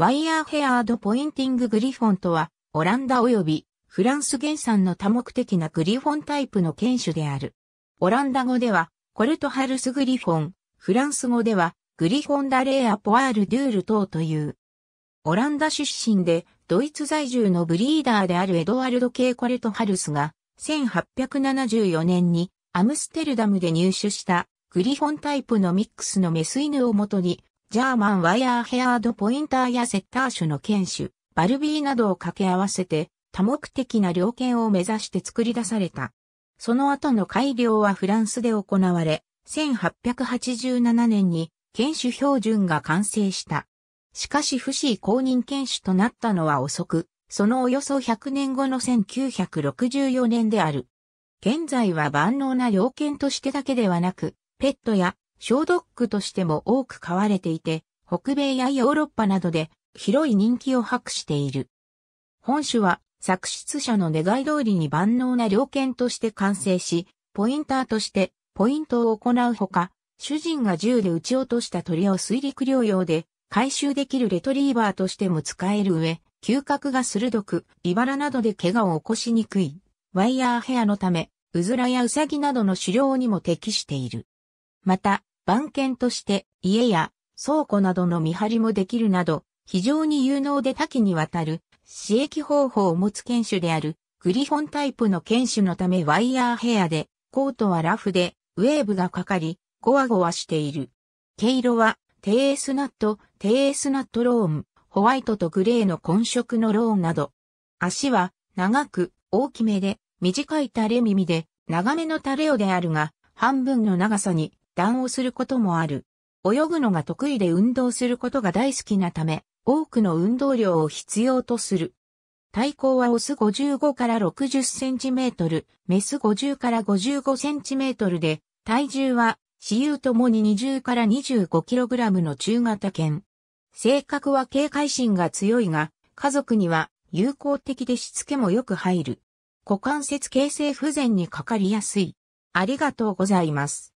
ワイヤーヘアードポインティンググリフォンとは、オランダ及びフランス原産の多目的なグリフォンタイプの犬種である。オランダ語では、コルトハルスグリフォン、フランス語では、グリフォンダレーアポアール・デュール等という。オランダ出身で、ドイツ在住のブリーダーであるエドワルド・ケイ・コレトハルスが、1874年にアムステルダムで入手したグリフォンタイプのミックスのメス犬をもとにジャーマンワイヤーヘアードポインターやセッター種の犬種、バルビーなどを掛け合わせて多目的な猟犬を目指して作り出された。その後の改良はフランスで行われ、1887年に犬種標準が完成した。しかし不死公認犬種となったのは遅く、そのおよそ100年後の1964年である。現在は万能な猟犬としてだけではなく、ペットや小ドッグとしても多く飼われていて、北米やヨーロッパなどで広い人気を博している。本種は作出者の願い通りに万能な猟犬として完成し、ポインターとしてポイントを行うほか、主人が銃で撃ち落とした鳥を水陸両用で回収できるレトリーバーとしても使える上、嗅覚が鋭く、茨などで怪我を起こしにくい、ワイヤーヘアのため、うずらやうさぎなどの狩猟にも適している。また、番犬として家や倉庫などの見張りもできるなど、非常に有能で多岐にわたる、刺激方法を持つ犬種である、グリフォンタイプの犬種のためワイヤーヘアで、コートはラフで、ウェーブがかかり、ゴワゴワしている。毛色は、テースナット、テースナットローン、ホワイトとグレーの混色のローンなど。足は、長く、大きめで、短い垂れ耳で、長めの垂れ尾であるが、半分の長さに談をすることもある。泳ぐのが得意で運動することが大好きなため、多くの運動量を必要とする。体高はオス55から60センチメートル、メス50から55センチメートルで、体重は、私有ともに20から25キログラムの中型犬。性格は警戒心が強いが、家族には友好的でしつけもよく入る。股関節形成不全にかかりやすい。ありがとうございます。